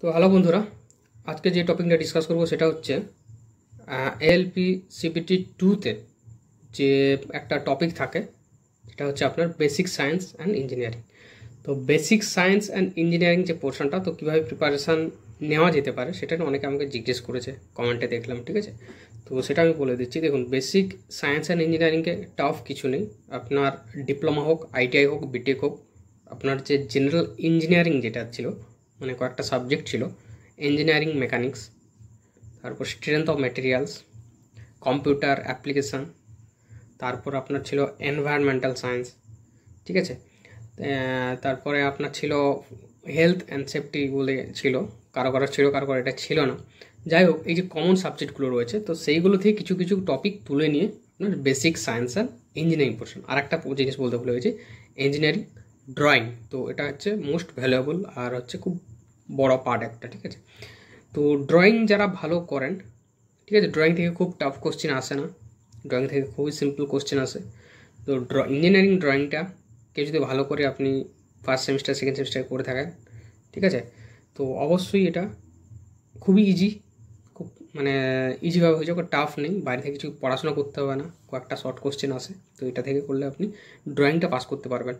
তো হ্যালো বন্ধুরা আজকে যে টপিকটা ডিসকাস করব সেটা হচ্ছে এলপি সিবিটি টুতে যে একটা টপিক থাকে সেটা হচ্ছে আপনার বেসিক সায়েন্স অ্যান্ড ইঞ্জিনিয়ারিং তো বেসিক সায়েন্স অ্যান্ড ইঞ্জিনিয়ারিং যে পোর্শনটা তো কীভাবে প্রিপারেশান নেওয়া যেতে পারে সেটা অনেকে আমাকে জিজ্ঞেস করেছে কমেন্টে দেখলাম ঠিক আছে তো সেটা আমি বলে দিচ্ছি দেখুন বেসিক সায়েন্স অ্যান্ড ইঞ্জিনিয়ারিংকে টাফ কিছু নেই আপনার ডিপ্লোমা হোক আইটিআই হোক বিটেক হোক আপনার যে জেনারেল ইঞ্জিনিয়ারিং যেটা ছিল মানে কয়েকটা সাবজেক্ট ছিল ইঞ্জিনিয়ারিং মেকানিক্স তারপর strength of materials computer application তারপর আপনার ছিল এনভায়রনমেন্টাল সায়েন্স ঠিক আছে তারপরে আপনার ছিল হেলথ অ্যান্ড সেফটি বলে ছিল কারো কারো ছিল কারো কারো এটা ছিল না যাই হোক এই যে কমন সাবজেক্টগুলো রয়েছে তো সেইগুলো থেকে কিছু কিছু টপিক তুলে নিয়ে আপনার basic science and engineering portion আর একটা জিনিস বলতে ভুলে গেছি ইঞ্জিনিয়ারিং ড্রয়িং তো এটা হচ্ছে মোস্ট ভ্যালুয়েবল আর হচ্ছে খুব বড় পার্ট একটা ঠিক আছে তো ড্রয়িং যারা ভালো করেন ঠিক আছে ড্রয়িং থেকে খুব টাফ কোশ্চেন আসে না ড্রয়িং থেকে খুবই সিম্পল কোশ্চেন আসে তো ড্র ইঞ্জিনিয়ারিং ড্রয়িংটা কেউ যদি ভালো করে আপনি ফার্স্ট সেমিস্টার সেকেন্ড সেমিস্টার করে থাকেন ঠিক আছে তো অবশ্যই এটা খুবই ইজি মানে ইজিভাবে হয়ে যাবে টাফ নেই বাইরে থেকে কিছু পড়াশোনা করতে হবে না কয়েকটা শর্ট কোশ্চেন আসে তো এটা থেকে করলে আপনি ড্রয়িংটা পাস করতে পারবেন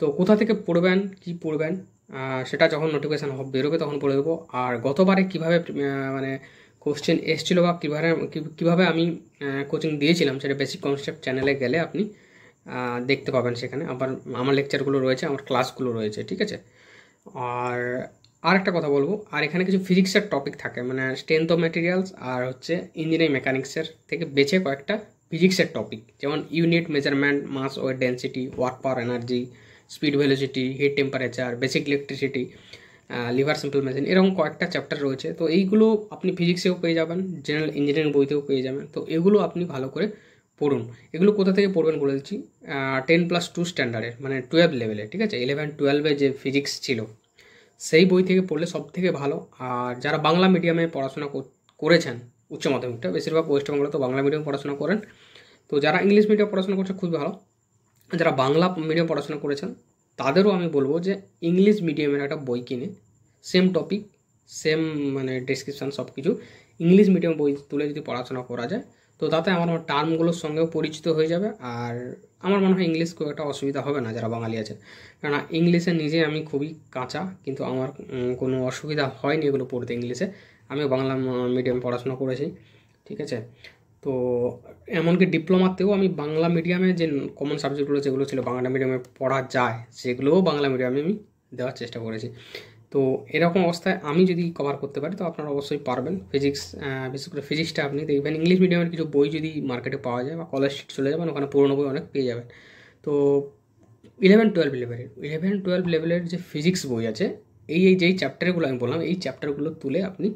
তো কোথা থেকে পড়বেন কি পড়বেন সেটা যখন নোটিফিকেশান বেরোবে তখন পড়ে দেবো আর গতবারে কীভাবে মানে কোশ্চেন এসেছিলো বা কীভাবে কীভাবে আমি কোচিং দিয়েছিলাম সেটা বেসিক কনসেপ্ট চ্যানেলে গেলে আপনি দেখতে পাবেন সেখানে আবার আমার লেকচারগুলো রয়েছে আমার ক্লাসগুলো রয়েছে ঠিক আছে আর আর একটা কথা বলবো আর এখানে কিছু ফিজিক্সের টপিক থাকে মানে স্ট্রেন্থ অফ ম্যাটেরিয়ালস আর হচ্ছে ইঞ্জিনিয়ারিং মেকানিক্সের থেকে বেছে কয়েকটা ফিজিক্সের টপিক যেমন unit measurement mass weight density watt power energy speed velocity heat temperature basic electricity lever simple machine এরকম কয়েকটা চ্যাপ্টার রয়েছে তো এইগুলো আপনি ফিজিক্সেও পেয়ে যাবেন জেনারেল ইঞ্জিনিয়ারিং বইতেও পেয়ে যাবেন তো এগুলো আপনি ভালো করে পড়ুন এগুলো কোথা থেকে পড়বেন বলে দিচ্ছি টেন প্লাস টু স্ট্যান্ডার্ডের মানে টুয়েলভ লেভেলে ঠিক আছে ইলেভেন টুয়েলভে যে ফিজিক্স ছিল সেই বই থেকে পড়লে সব থেকে ভালো আর যারা বাংলা মিডিয়ামে পড়াশোনা করেছেন উচ্চ মাধ্যমিকটা বেশিরভাগ ওয়েস্ট বেঙ্গলে তো বাংলা মিডিয়ামে পড়াশোনা করেন তো যারা ইংলিশ মিডিয়াম পড়াশোনা করছে খুবই ভালো যারা বাংলা মিডিয়াম পড়াশোনা করেছেন তাদেরও আমি বলবো যে ইংলিশ মিডিয়ামের একটা বই কিনে সেম টপিক সেম মানে ডিসক্রিপশান সব কিছু ইংলিশ মিডিয়াম বই তুলে যদি পড়াশোনা করা যায় তো তাতে আমার টার্মগুলোর সঙ্গেও পরিচিত হয়ে যাবে আর আমার মনে হয় ইংলিশ খুব একটা অসুবিধা হবে না যারা বাঙালি আছেন কারণ ইংলিশে নিজে আমি খুবই কাঁচা কিন্তু আমার কোনো অসুবিধা হয়নি এগুলো পড়তে ইংলিশে আমি বাংলা মিডিয়াম পড়াশোনা করেছি ঠিক আছে তো এমনকি ডিপ্লোমাতেও আমি বাংলা মিডিয়ামে যে কমন সাবজেক্টগুলো যেগুলো ছিল বাংলা মিডিয়ামে পড়া যায় সেগুলোও বাংলা মিডিয়ামে আমি দেওয়ার চেষ্টা করেছি তো এরকম অবস্থায় আমি যদি কভার করতে পারি তো আপনারা অবশ্যই পারবেন ফিজিক্স বিশেষ করে ফিজিক্সটা আপনি দেখবেন ইংলিশ মিডিয়ামের কিছু বই যদি মার্কেটে পাওয়া যায় বা কলেজ স্ট্রিট চলে যাবেন ওখানে পুরোনো বই অনেক পেয়ে যাবেন তো ইলেভেন টুয়েলভ লেভেলের ইলেভেন টুয়েলভ লেভেলের যে ফিজিক্স বই আছে এই এই যেই চ্যাপ্টারগুলো আমি বললাম এই চ্যাপ্টারগুলো তুলে আপনি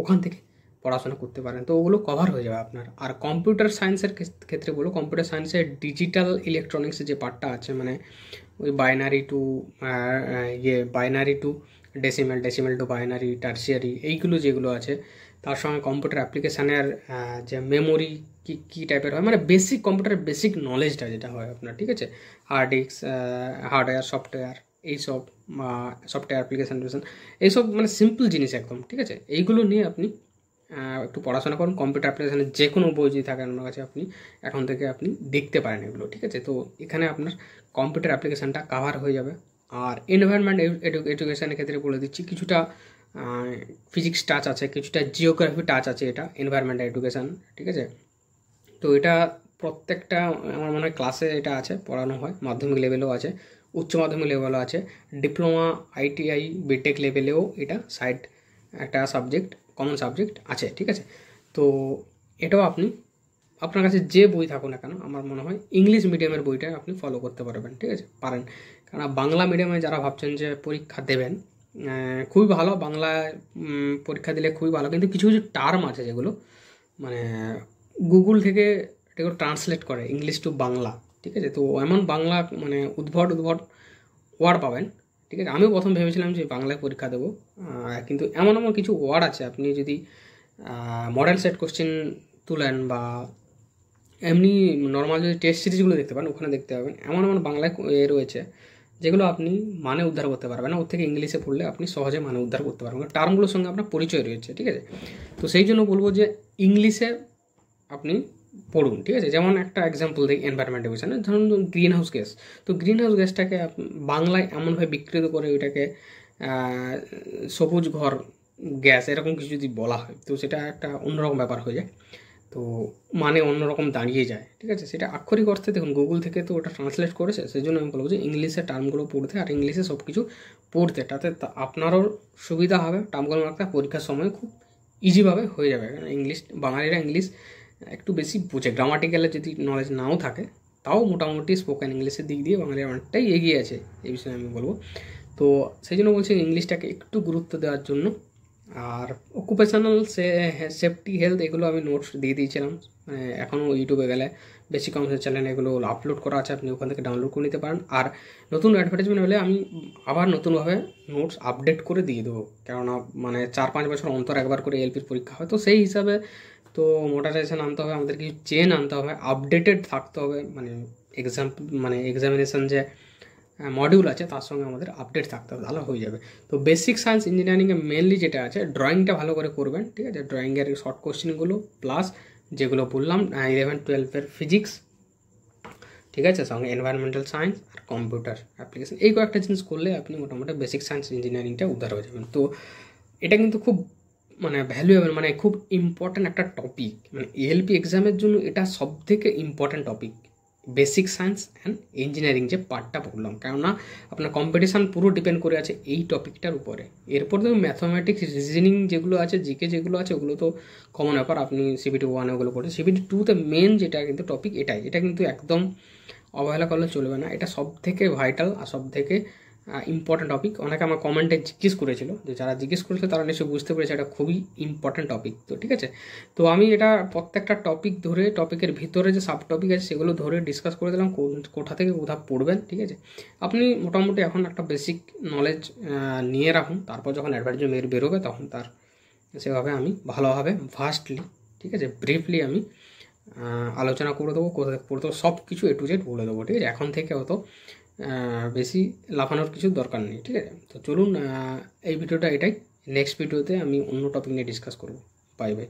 ওখান থেকে পড়াশোনা করতে পারেন তো ওগুলো কভার হয়ে যাবে আপনার আর কম্পিউটার সায়েন্সের ক্ষেত্রে বলো কম্পিউটার সায়েন্সের ডিজিটাল ইলেকট্রনিক্সের যে পার্টটা আছে মানে ওই বাইনারি টু ইয়ে binary to decimal decimal to binary tertiary এইগুলো যেগুলো আছে তার সঙ্গে কম্পিউটার অ্যাপ্লিকেশানের যে মেমোরি কী কী টাইপের হয় মানে বেসিক কম্পিউটারের বেসিক নলেজটা যেটা হয় আপনার ঠিক আছে হার্ড ডিস্ক হার্ডওয়্যার সফটওয়্যার এইসব সফটওয়্যার অ্যাপ্লিকেশান টুসান এইসব মানে সিম্পল জিনিস একদম ঠিক আছে এইগুলো নিয়ে আপনি একটু পড়াশোনা করুন কম্পিউটার অ্যাপ্লিকেশানের যে কোনো বই যদি থাকেন আপনার কাছে আপনি এখন থেকে আপনি দেখতে পারেন এগুলো ঠিক আছে তো এখানে আপনার কম্পিউটার অ্যাপ্লিকেশানটা কাভার হয়ে যাবে আর এনভায়রনমেন্ট এডুকেশানের ক্ষেত্রে বলে দিচ্ছি কিছুটা ফিজিক্স টাচ আছে কিছুটা জিওগ্রাফি টাচ আছে এটা এনভায়রনমেন্ট এডুকেশান ঠিক আছে তো এটা প্রত্যেকটা আমার মনে হয় ক্লাসে এটা আছে পড়ানো হয় মাধ্যমিক লেভেলেও আছে উচ্চ মাধ্যমিক লেভেলও আছে ডিপ্লোমা আইটিআই বিটেক লেভেলেও এটা সাইড একটা সাবজেক্ট কমন সাবজেক্ট আছে ঠিক আছে তো এটাও আপনি আপনার কাছে যে বই থাকুন না কেন আমার মনে হয় ইংলিশ মিডিয়ামের বইটা আপনি ফলো করতে পারবেন ঠিক আছে পারেন কারণ বাংলা মিডিয়ামে যারা ভাবছেন যে পরীক্ষা দেবেন খুবই ভালো বাংলা পরীক্ষা দিলে খুবই ভালো কিন্তু কিছু কিছু টার্ম আছে যেগুলো মানে গুগল থেকে এটাকে ট্রান্সলেট করে ইংলিশ টু বাংলা ঠিক আছে তো এমন বাংলা মানে উদ্ভট উদ্ভট ওয়ার্ড পাবেন ঠিক আছে আমিও প্রথম ভেবেছিলাম যে বাংলায় পরীক্ষা দেবো কিন্তু এমন এমন কিছু ওয়ার্ড আছে আপনি যদি মডেল সেট কোশ্চেন তুলেন বা এমনি নর্মাল যদি টেস্ট সিরিজগুলো দেখতে পান ওখানে দেখতে পাবেন এমন এমন বাংলায় এ রয়েছে যেগুলো আপনি মানে উদ্ধার করতে পারবেন না ওর থেকে ইংলিশে পড়লে আপনি সহজে মানে উদ্ধার করতে পারবেন টার্মগুলোর সঙ্গে আপনার পরিচয় রয়েছে ঠিক আছে তো সেই জন্য বলবো যে ইংলিশে আপনি পড়ুন ঠিক আছে যেমন একটা এক্সাম্পল দেখি এনভায়রনমেন্ট এভিশনে ধরুন গ্রিন হাউস গ্যাস তো গ্রিন হাউস গ্যাসটাকে বাংলায় এমনভাবে বিকৃত করে ওইটাকে সবুজ ঘর গ্যাস এরকম কিছু যদি বলা হয় তো সেটা একটা অন্যরকম ব্যাপার হয়ে যায় তো মানে অন্যরকম দাঁড়িয়ে যায় ঠিক আছে সেটা আক্ষরিক অর্থে দেখুন গুগল থেকে তো ওটা ট্রান্সলেট করেছে সেই জন্য আমি বলবো যে ইংলিশে টার্মগুলো পড়তে আর ইংলিশে সব কিছু পড়তে তাতে আপনারও সুবিধা হবে টার্মগুলো রাখতে পরীক্ষার সময় খুব ইজিভাবে হয়ে যাবে কারণ ইংলিশ বাঙালিরা ইংলিশ একটু বেশি বোঝে গ্রামাটিক্যালে যদি নলেজ নাও থাকে তাও মোটামুটি স্পোকেন ইংলিশের দিক দিয়ে বাঙালি অনেকটাই এগিয়ে আছে এই বিষয়ে আমি বলবো তো সেই জন্য বলছি ইংলিশটাকে একটু গুরুত্ব দেওয়ার জন্য আর অকুপেশনাল সেফটি হেলথ এগুলো আমি নোটস দিয়ে দিয়েছিলাম মানে এখনও ইউটিউবে গেলে বেশি কমার্সের চ্যানেল এগুলো আপলোড করা আছে আপনি ওখান থেকে ডাউনলোড করে নিতে পারেন আর নতুন অ্যাডভার্টাইজমেন্ট হলে আমি আবার নতুনভাবে নোটস আপডেট করে দিয়ে দেবো কেননা মানে চার পাঁচ বছর অন্তর একবার করে এলপির পরীক্ষা হয় তো সেই হিসাবে তো মোটারাইজেশন আনতে হবে আমাদের কিছু চেন আনতে হবে আপডেটেড থাকতে হবে মানে এক্সাম মানে এক্সামিনেশান যে মডিউল হ্যাঁ, আছে তার সঙ্গে আমাদের আপডেট থাকতে হবে হয়ে যাবে তো বেসিক সায়েন্স ইঞ্জিনিয়ারিংয়ে মেনলি যেটা আছে ড্রয়িংটা ভালো করে করবেন ঠিক আছে ড্রয়িংয়ের শর্ট কোশ্চেনগুলো প্লাস যেগুলো বললাম ইলেভেন টুয়েলভের ফিজিক্স ঠিক আছে সঙ্গে এনভায়রনমেন্টাল সায়েন্স আর কম্পিউটার অ্যাপ্লিকেশন এই কয়েকটা জিনিস করলে আপনি মোটামুটি বেসিক সায়েন্স ইঞ্জিনিয়ারিংটা উদ্ধার হয়ে যাবেন তো এটা কিন্তু খুব মানে ভ্যালুয়েবল মানে খুব ইম্পর্ট্যান্ট একটা টপিক মানে এএলপি এক্সামের জন্য এটা সব থেকে important topic basic science and engineering যে পার্টটা পড়লাম কেননা আপনার কম্পিটিশান পুরো ডিপেন্ড করে আছে এই টপিকটার উপরে এরপর তো ম্যাথামেটিক্স রিজনিং যেগুলো আছে জিকে যেগুলো আছে ওগুলো তো কমন ব্যাপার আপনি সিবিটি ওয়ানে ওগুলো পড়ে সিবিটি টুতে মেন যেটা কিন্তু টপিক এটাই এটা কিন্তু একদম অবহেলা করলে চলবে না এটা সব থেকে ভাইটাল আর সব থেকে ইম্পর্ট্যান্ট টপিক অনেকে আমার কমেন্টে জিজ্ঞেস করেছিল যে যারা জিজ্ঞেস করেছিল তারা নিশ্চয়ই বুঝতে পেরেছে এটা খুবই ইম্পর্ট্যান্ট টপিক তো ঠিক আছে তো আমি এটা প্রত্যেকটা টপিক ধরে টপিকের ভিতরে যে সাব টপিক আছে সেগুলো ধরে ডিসকাস করে দিলাম কোথা থেকে কোথা পড়বেন ঠিক আছে আপনি মোটামুটি এখন একটা বেসিক নলেজ নিয়ে রাখুন তারপর যখন অ্যাডভার্টাইজমেন্ট বেরোবে তখন তার সেভাবে আমি ভালোভাবে ভাস্টলি ঠিক আছে ব্রিফলি আমি আলোচনা করে দেবো কোথা থেকে পড়তে সব কিছু এ টু জেড বলে দেবো ঠিক আছে এখন থেকে হয়তো বেশি লাফানোর কিছু দরকার নেই ঠিক আছে তো চলুন এই ভিডিওটা এটাই নেক্সট ভিডিওতে আমি অন্য টপিক নিয়ে ডিসকাস করব বাই বাই